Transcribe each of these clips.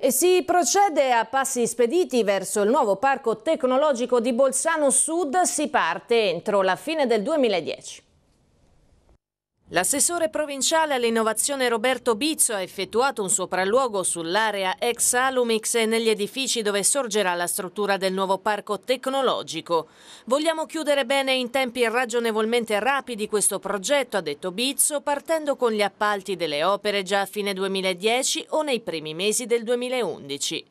E si procede a passi spediti verso il nuovo parco tecnologico di Bolzano Sud, si parte entro la fine del 2010. L'assessore provinciale all'innovazione Roberto Bizzo ha effettuato un sopralluogo sull'area ex Alumix e negli edifici dove sorgerà la struttura del nuovo parco tecnologico. Vogliamo chiudere bene in tempi ragionevolmente rapidi questo progetto, ha detto Bizzo, partendo con gli appalti delle opere già a fine 2010 o nei primi mesi del 2011.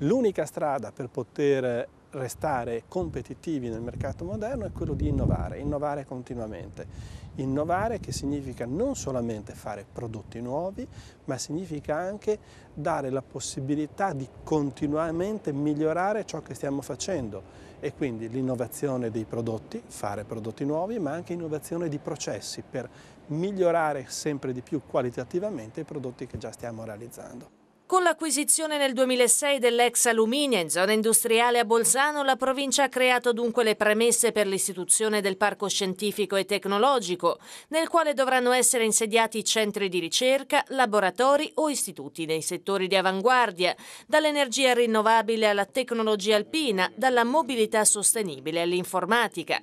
L'unica strada per poter restare competitivi nel mercato moderno è quello di innovare, innovare continuamente. Innovare che significa non solamente fare prodotti nuovi, ma significa anche dare la possibilità di continuamente migliorare ciò che stiamo facendo e quindi l'innovazione dei prodotti, fare prodotti nuovi, ma anche innovazione di processi per migliorare sempre di più qualitativamente i prodotti che già stiamo realizzando. Con l'acquisizione nel 2006 dell'ex Aluminia in zona industriale a Bolzano, la provincia ha creato dunque le premesse per l'istituzione del parco scientifico e tecnologico, nel quale dovranno essere insediati centri di ricerca, laboratori o istituti nei settori di avanguardia, dall'energia rinnovabile alla tecnologia alpina, dalla mobilità sostenibile all'informatica.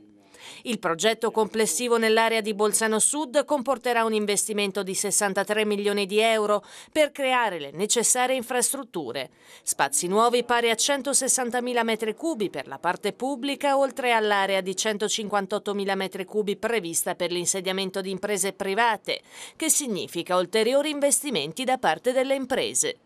Il progetto complessivo nell'area di Bolzano Sud comporterà un investimento di 63 milioni di euro per creare le necessarie infrastrutture. Spazi nuovi pari a 160 mila m3 per la parte pubblica, oltre all'area di 158 mila m3 prevista per l'insediamento di imprese private, che significa ulteriori investimenti da parte delle imprese.